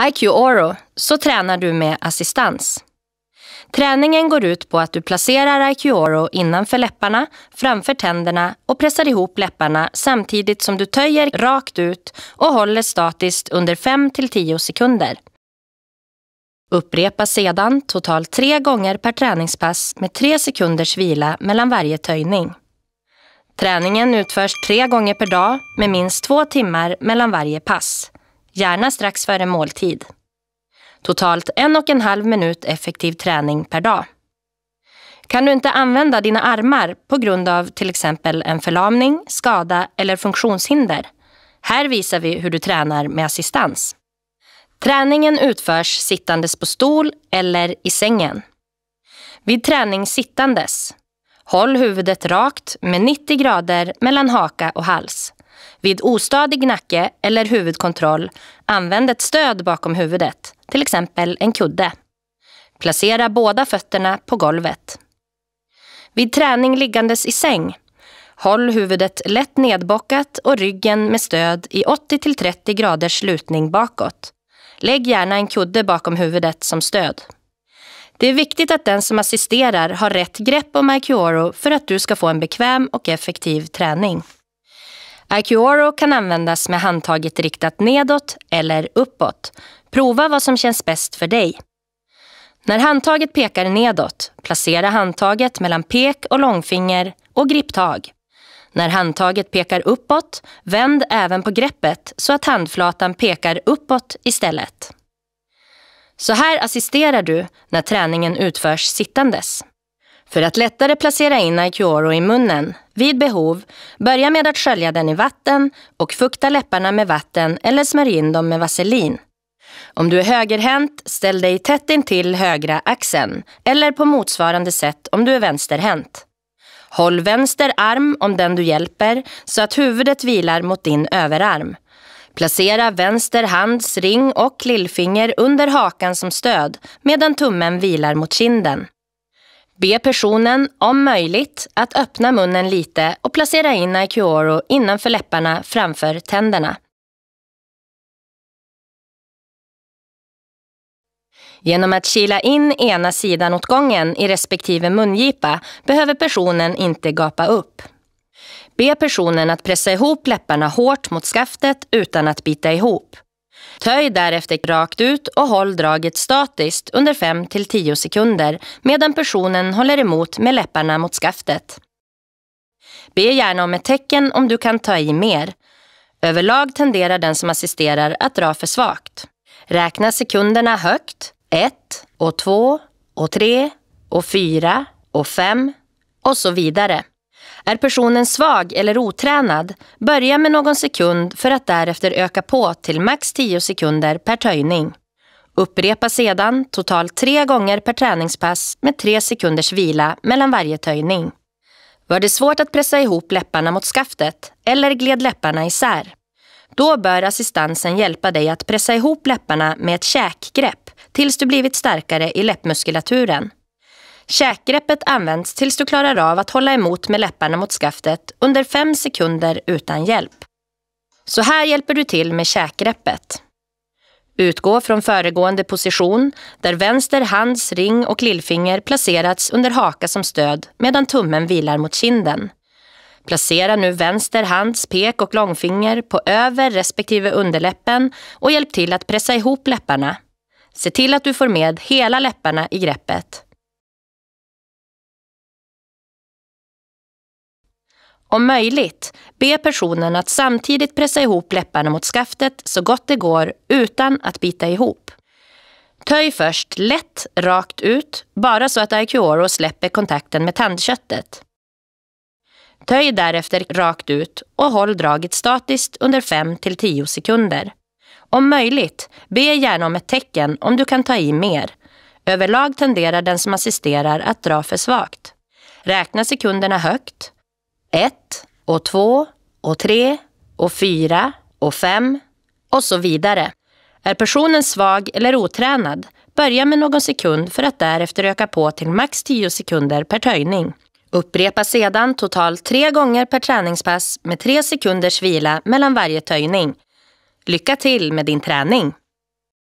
IQ Oro så tränar du med assistans. Träningen går ut på att du placerar IQ Oro innanför läpparna, framför tänderna och pressar ihop läpparna samtidigt som du töjer rakt ut och håller statiskt under 5-10 sekunder. Upprepa sedan totalt tre gånger per träningspass med tre sekunders vila mellan varje töjning. Träningen utförs tre gånger per dag med minst två timmar mellan varje pass gärna strax före måltid. Totalt en och en halv minut effektiv träning per dag. Kan du inte använda dina armar på grund av till exempel en förlamning, skada eller funktionshinder? Här visar vi hur du tränar med assistans. Träningen utförs sittandes på stol eller i sängen. Vid träning sittandes, håll huvudet rakt med 90 grader mellan haka och hals. Vid ostadig nacke eller huvudkontroll använd ett stöd bakom huvudet, till exempel en kudde. Placera båda fötterna på golvet. Vid träning liggandes i säng, håll huvudet lätt nedbockat och ryggen med stöd i 80-30 graders lutning bakåt. Lägg gärna en kudde bakom huvudet som stöd. Det är viktigt att den som assisterar har rätt grepp om IQoro för att du ska få en bekväm och effektiv träning. Acuoro kan användas med handtaget riktat nedåt eller uppåt. Prova vad som känns bäst för dig. När handtaget pekar nedåt, placera handtaget mellan pek och långfinger och griptag. När handtaget pekar uppåt, vänd även på greppet så att handflatan pekar uppåt istället. Så här assisterar du när träningen utförs sittandes. För att lättare placera in Aikioro i munnen vid behov, börja med att skölja den i vatten och fukta läpparna med vatten eller smörj in dem med vaselin. Om du är högerhänt, ställ dig tätt intill högra axeln eller på motsvarande sätt om du är vänsterhänt. Håll vänster arm om den du hjälper så att huvudet vilar mot din överarm. Placera vänster hands ring och lillfinger under hakan som stöd medan tummen vilar mot kinden. Be personen, om möjligt, att öppna munnen lite och placera in IQoro innanför läpparna framför tänderna. Genom att kila in ena sidan åt gången i respektive mungipa behöver personen inte gapa upp. Be personen att pressa ihop läpparna hårt mot skaftet utan att bita ihop. Töj därefter rakt ut och håll draget statiskt under 5-10 sekunder medan personen håller emot med läpparna mot skaftet. Be gärna om ett tecken om du kan ta i mer. Överlag tenderar den som assisterar att dra för svagt. Räkna sekunderna högt. 1 och 2 och 3 och 4 och 5 och så vidare. Är personen svag eller otränad, börja med någon sekund för att därefter öka på till max 10 sekunder per töjning. Upprepa sedan totalt tre gånger per träningspass med tre sekunders vila mellan varje töjning. Var det svårt att pressa ihop läpparna mot skaftet eller gled läpparna isär? Då bör assistansen hjälpa dig att pressa ihop läpparna med ett käkgrepp tills du blivit starkare i läppmuskulaturen. Käkgreppet används tills du klarar av att hålla emot med läpparna mot skaftet under fem sekunder utan hjälp. Så här hjälper du till med käkgreppet. Utgå från föregående position där vänster hands ring och lillfinger placerats under haka som stöd medan tummen vilar mot kinden. Placera nu vänster hands pek och långfinger på över respektive underläppen och hjälp till att pressa ihop läpparna. Se till att du får med hela läpparna i greppet Om möjligt, be personen att samtidigt pressa ihop läpparna mot skaftet så gott det går utan att bita ihop. Töj först lätt rakt ut, bara så att IQoro släpper kontakten med tandköttet. Töj därefter rakt ut och håll draget statiskt under 5-10 sekunder. Om möjligt, be gärna om ett tecken om du kan ta i mer. Överlag tenderar den som assisterar att dra för svagt. Räkna sekunderna högt 1, och två och tre och fyra och fem och så vidare. Är personen svag eller otränad, börja med någon sekund för att därefter öka på till max 10 sekunder per töjning. Upprepa sedan totalt tre gånger per träningspass med tre sekunders vila mellan varje töjning. Lycka till med din träning!